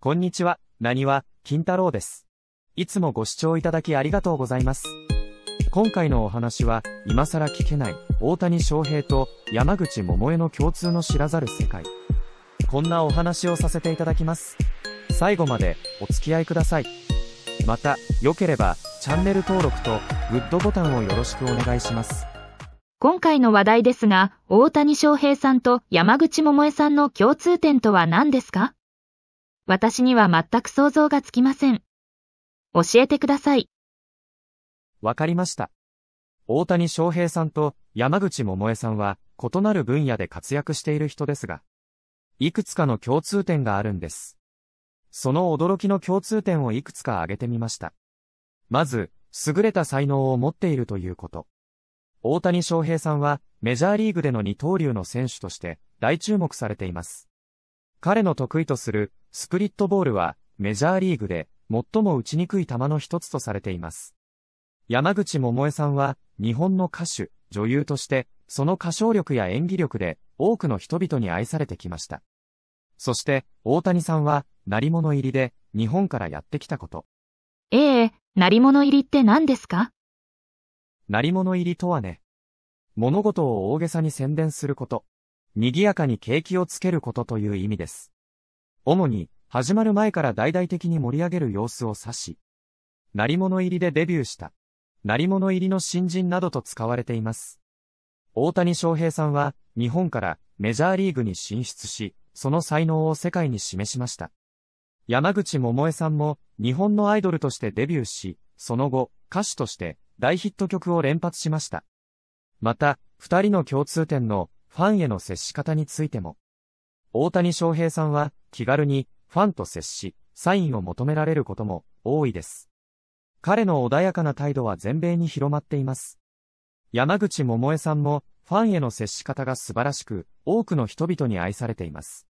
こんにちは、なにわ、金太郎です。いつもご視聴いただきありがとうございます。今回のお話は、今更聞けない、大谷翔平と山口桃江の共通の知らざる世界。こんなお話をさせていただきます。最後までお付き合いください。また、良ければ、チャンネル登録と、グッドボタンをよろしくお願いします。今回の話題ですが、大谷翔平さんと山口桃江さんの共通点とは何ですか私には全く想像がつきません。教えてください。わかりました。大谷翔平さんと山口桃江さんは異なる分野で活躍している人ですが、いくつかの共通点があるんです。その驚きの共通点をいくつか挙げてみました。まず、優れた才能を持っているということ。大谷翔平さんはメジャーリーグでの二刀流の選手として大注目されています。彼の得意とするスプリットボールは、メジャーリーグで、最も打ちにくい球の一つとされています。山口桃江さんは、日本の歌手、女優として、その歌唱力や演技力で、多くの人々に愛されてきました。そして、大谷さんは、鳴り物入りで、日本からやってきたこと。ええ鳴り物入りって何ですか鳴り物入りとはね、物事を大げさに宣伝すること、賑やかに景気をつけることという意味です。主に、始まる前から大々的に盛り上げる様子を指し、成り物入りでデビューした、成り物入りの新人などと使われています。大谷翔平さんは、日本からメジャーリーグに進出し、その才能を世界に示しました。山口百恵さんも、日本のアイドルとしてデビューし、その後、歌手として大ヒット曲を連発しました。また、二人の共通点のファンへの接し方についても、大谷翔平さんは気軽にファンと接し、サインを求められることも多いです。彼の穏やかな態度は全米に広まっています。山口百恵さんもファンへの接し方が素晴らしく、多くの人々に愛されています。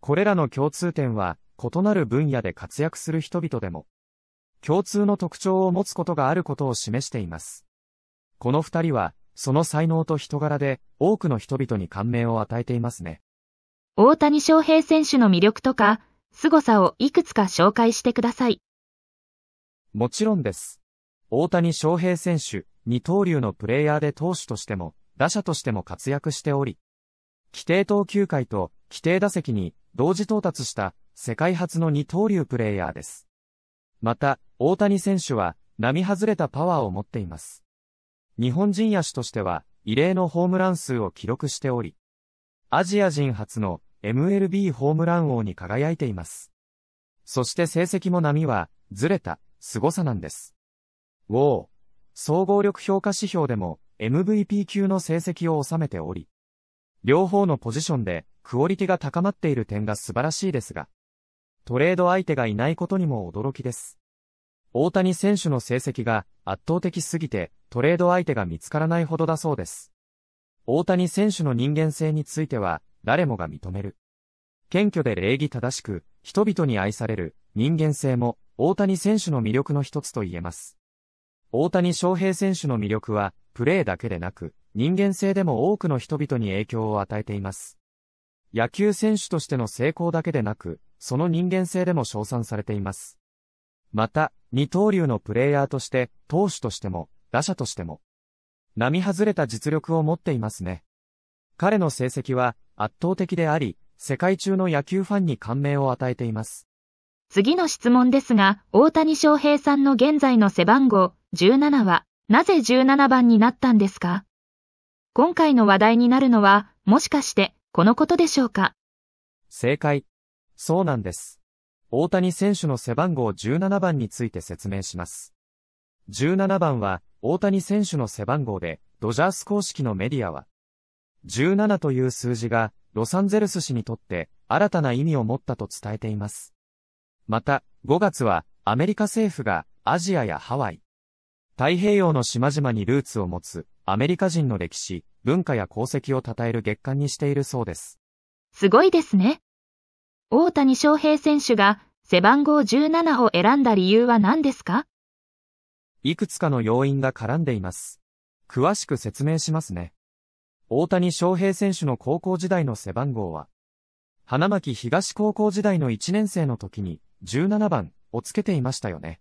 これらの共通点は、異なる分野で活躍する人々でも、共通の特徴を持つことがあることを示しています。この二人は、その才能と人柄で、多くの人々に感銘を与えていますね。大谷翔平選手の魅力とか、凄さをいくつか紹介してください。もちろんです。大谷翔平選手、二刀流のプレイヤーで投手としても、打者としても活躍しており、規定投球回と規定打席に同時到達した世界初の二刀流プレイヤーです。また、大谷選手は並外れたパワーを持っています。日本人野手としては異例のホームラン数を記録しており、アジア人初の MLB ホームラン王に輝いています。そして成績も波は、ずれた、凄さなんです。ウォー、総合力評価指標でも MVP 級の成績を収めており、両方のポジションでクオリティが高まっている点が素晴らしいですが、トレード相手がいないことにも驚きです。大谷選手の成績が圧倒的すぎてトレード相手が見つからないほどだそうです。大谷選手の人間性については、誰もが認める。謙虚で礼儀正しく、人々に愛される人間性も大谷選手の魅力の一つと言えます。大谷翔平選手の魅力は、プレーだけでなく、人間性でも多くの人々に影響を与えています。野球選手としての成功だけでなく、その人間性でも称賛されています。また、二刀流のプレイヤーとして、投手としても、打者としても、並外れた実力を持っていますね。彼の成績は、圧倒的であり、世界中の野球ファンに感銘を与えています。次の質問ですが、大谷翔平さんの現在の背番号17は、なぜ17番になったんですか今回の話題になるのは、もしかして、このことでしょうか正解。そうなんです。大谷選手の背番号17番について説明します。17番は、大谷選手の背番号で、ドジャース公式のメディアは、17という数字が、ロサンゼルス市にとって新たな意味を持ったと伝えています。また、5月は、アメリカ政府がアジアやハワイ、太平洋の島々にルーツを持つアメリカ人の歴史、文化や功績を称える月間にしているそうです。すごいですね。大谷翔平選手が背番号17を選んだ理由は何ですかいくつかの要因が絡んでいます。詳しく説明しますね。大谷翔平選手の高校時代の背番号は、花巻東高校時代の1年生の時に17番をつけていましたよね。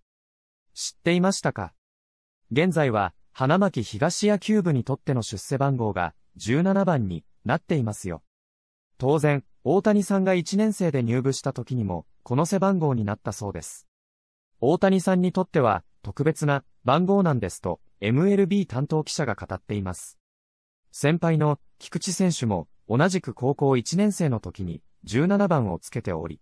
知っていましたか現在は花巻東野球部にとっての出世番号が17番になっていますよ。当然、大谷さんが1年生で入部した時にも、この背番号になったそうです。大谷さんにとっては、特別な番号なんですと、MLB 担当記者が語っています。先輩の菊池選手も同じく高校1年生の時に17番をつけており、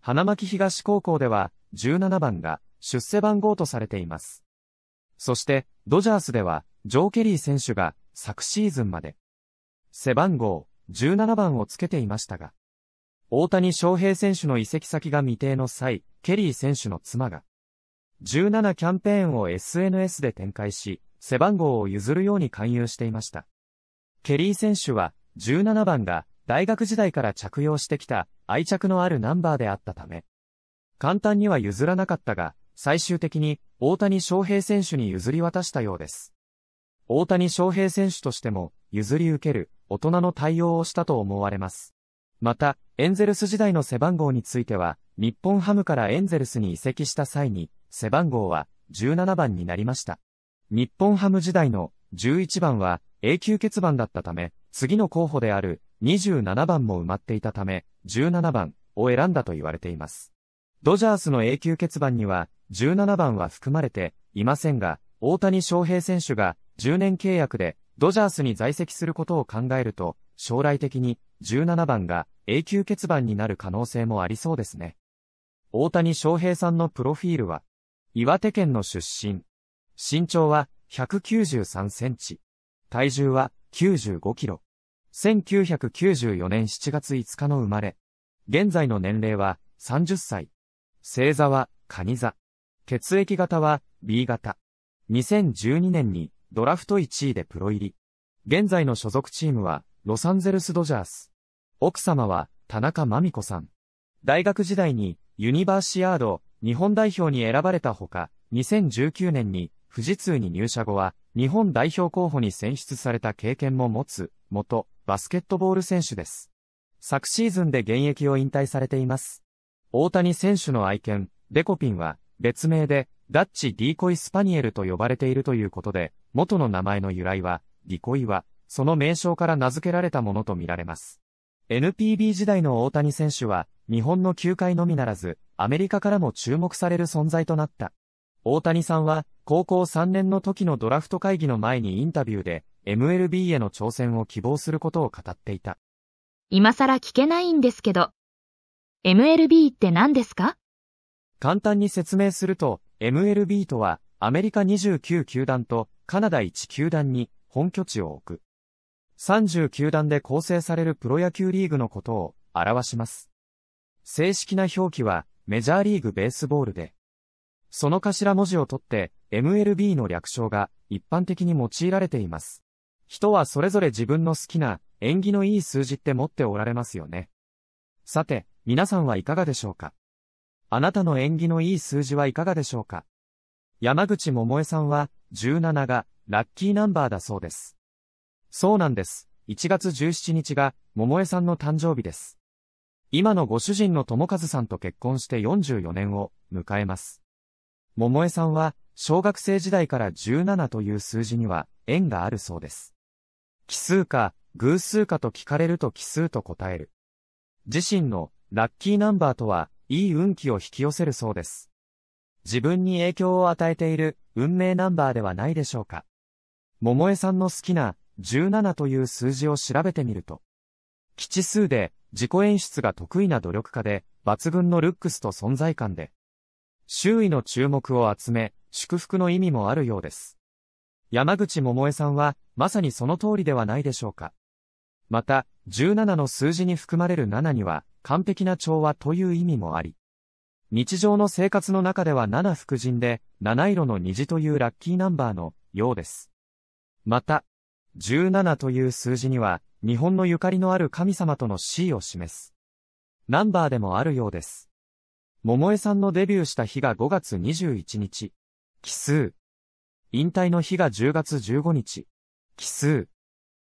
花巻東高校では17番が出世番号とされています。そして、ドジャースでは、ジョー・ケリー選手が昨シーズンまで、背番号17番をつけていましたが、大谷翔平選手の移籍先が未定の際、ケリー選手の妻が、17キャンペーンを SNS で展開し、背番号を譲るように勧誘していました。ケリー選手は、17番が、大学時代から着用してきた、愛着のあるナンバーであったため、簡単には譲らなかったが、最終的に、大谷翔平選手に譲り渡したようです。大谷翔平選手としても、譲り受ける、大人の対応をしたと思われます。また、エンゼルス時代の背番号については、日本ハムからエンゼルスに移籍した際に、背番号は17番になりました。日本ハム時代の11番は永久欠番だったため、次の候補である27番も埋まっていたため、17番を選んだと言われています。ドジャースの永久欠番には、17番は含まれていませんが、大谷翔平選手が10年契約でドジャースに在籍することを考えると、将来的に17番が永久欠番になる可能性もありそうですね。大谷翔平さんのプロフィールは、岩手県の出身。身長は193センチ。体重は95キロ。1994年7月5日の生まれ。現在の年齢は30歳。星座は蟹座。血液型は B 型。2012年にドラフト1位でプロ入り。現在の所属チームはロサンゼルスドジャース。奥様は田中真美子さん。大学時代にユニバーシアード日本代表に選ばれたほか、2019年に富士通に入社後は日本代表候補に選出された経験も持つ、元、バスケットボール選手です。昨シーズンで現役を引退されています。大谷選手の愛犬、デコピンは、別名で、ダッチ・ディーコイ・スパニエルと呼ばれているということで、元の名前の由来は、ディコイは、その名称から名付けられたものとみられます。NPB 時代の大谷選手は、日本の球界のみならず、アメリカからも注目される存在となった。大谷さんは、高校3年の時のドラフト会議の前にインタビューで MLB への挑戦を希望することを語っていた。今更聞けないんですけど、MLB って何ですか簡単に説明すると、MLB とはアメリカ29球団とカナダ1球団に本拠地を置く。3球団で構成されるプロ野球リーグのことを表します。正式な表記はメジャーリーグベースボールで、その頭文字を取って MLB の略称が一般的に用いられています。人はそれぞれ自分の好きな縁起のいい数字って持っておられますよね。さて、皆さんはいかがでしょうかあなたの縁起のいい数字はいかがでしょうか山口桃江さんは17がラッキーナンバーだそうです。そうなんです。1月17日が桃江さんの誕生日です。今のご主人の友和さんと結婚して44年を迎えます。桃江さんは、小学生時代から17という数字には縁があるそうです。奇数か、偶数かと聞かれると奇数と答える。自身のラッキーナンバーとは、いい運気を引き寄せるそうです。自分に影響を与えている運命ナンバーではないでしょうか。桃江さんの好きな17という数字を調べてみると、基地数で自己演出が得意な努力家で、抜群のルックスと存在感で、周囲の注目を集め、祝福の意味もあるようです。山口桃江さんは、まさにその通りではないでしょうか。また、17の数字に含まれる7には、完璧な調和という意味もあり、日常の生活の中では7福神で、七色の虹というラッキーナンバーのようです。また、17という数字には、日本のゆかりのある神様との C を示す。ナンバーでもあるようです。桃江さんのデビューした日が5月21日。奇数。引退の日が10月15日。奇数。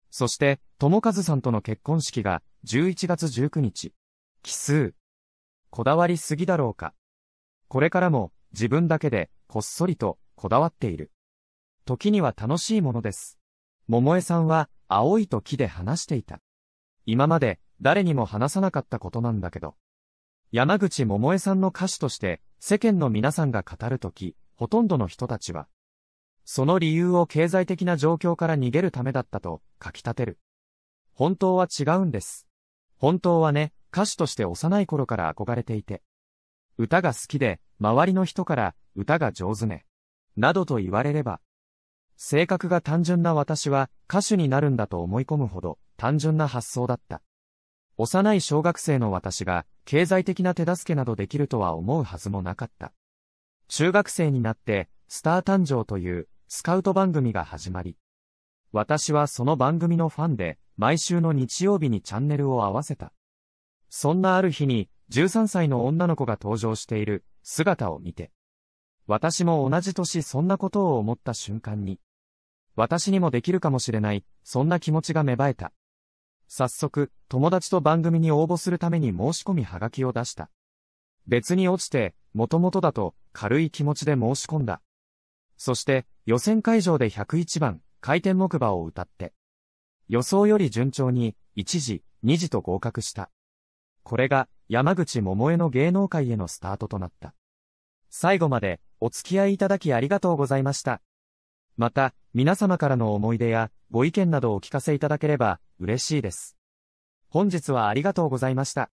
そして、友和さんとの結婚式が11月19日。奇数。こだわりすぎだろうか。これからも自分だけでこっそりとこだわっている。時には楽しいものです。桃江さんは青い時で話していた。今まで誰にも話さなかったことなんだけど。山口百恵さんの歌手として世間の皆さんが語るとき、ほとんどの人たちは、その理由を経済的な状況から逃げるためだったと書き立てる。本当は違うんです。本当はね、歌手として幼い頃から憧れていて、歌が好きで、周りの人から歌が上手ね、などと言われれば、性格が単純な私は歌手になるんだと思い込むほど単純な発想だった。幼い小学生の私が経済的な手助けなどできるとは思うはずもなかった。中学生になって、スター誕生というスカウト番組が始まり、私はその番組のファンで、毎週の日曜日にチャンネルを合わせた。そんなある日に、13歳の女の子が登場している姿を見て、私も同じ年そんなことを思った瞬間に、私にもできるかもしれない、そんな気持ちが芽生えた。早速、友達と番組に応募するために申し込みはがきを出した。別に落ちて、もともとだと、軽い気持ちで申し込んだ。そして、予選会場で101番、回転木馬を歌って。予想より順調に、1時、2時と合格した。これが、山口桃江の芸能界へのスタートとなった。最後まで、お付き合いいただきありがとうございました。また、皆様からの思い出や、ご意見などをお聞かせいただければ、嬉しいです。本日はありがとうございました。